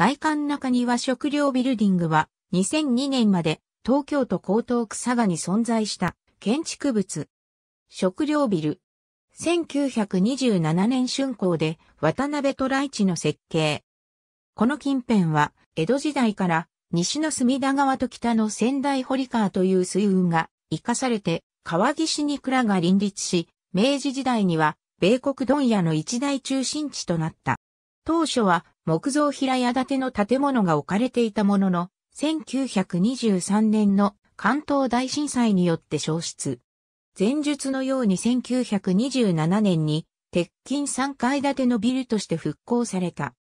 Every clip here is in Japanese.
外観中庭食料ビルディングは2002年まで東京都江東区佐賀に存在した建築物。食料ビル。1927年春工で渡辺とライチの設計。この近辺は江戸時代から西の隅田川と北の仙台堀川という水運が生かされて川岸に蔵が林立し、明治時代には米国問屋の一大中心地となった。当初は木造平屋建ての建物が置かれていたものの、1923年の関東大震災によって消失。前述のように1927年に鉄筋3階建てのビルとして復興された。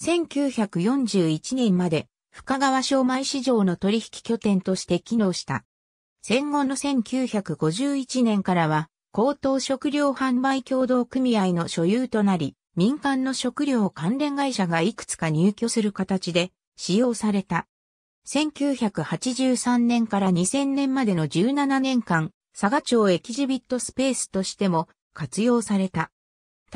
1941年まで深川商売市場の取引拠点として機能した。戦後の1951年からは高等食料販売協同組合の所有となり、民間の食料関連会社がいくつか入居する形で使用された。1983年から2000年までの17年間、佐賀町エキジビットスペースとしても活用された。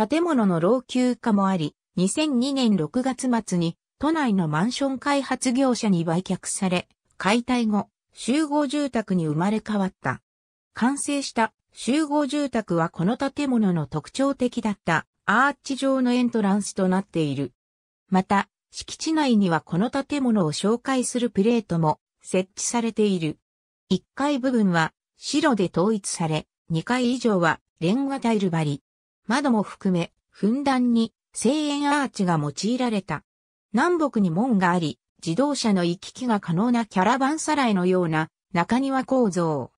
建物の老朽化もあり、2002年6月末に都内のマンション開発業者に売却され、解体後、集合住宅に生まれ変わった。完成した集合住宅はこの建物の特徴的だったアーチ状のエントランスとなっている。また、敷地内にはこの建物を紹介するプレートも設置されている。1階部分は白で統一され、2階以上はレンガタイル張り。窓も含め、ふんだんに声援アーチが用いられた。南北に門があり、自動車の行き来が可能なキャラバンサライのような中庭構造。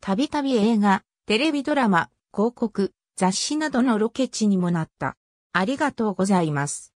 たびたび映画、テレビドラマ、広告、雑誌などのロケ地にもなった。ありがとうございます。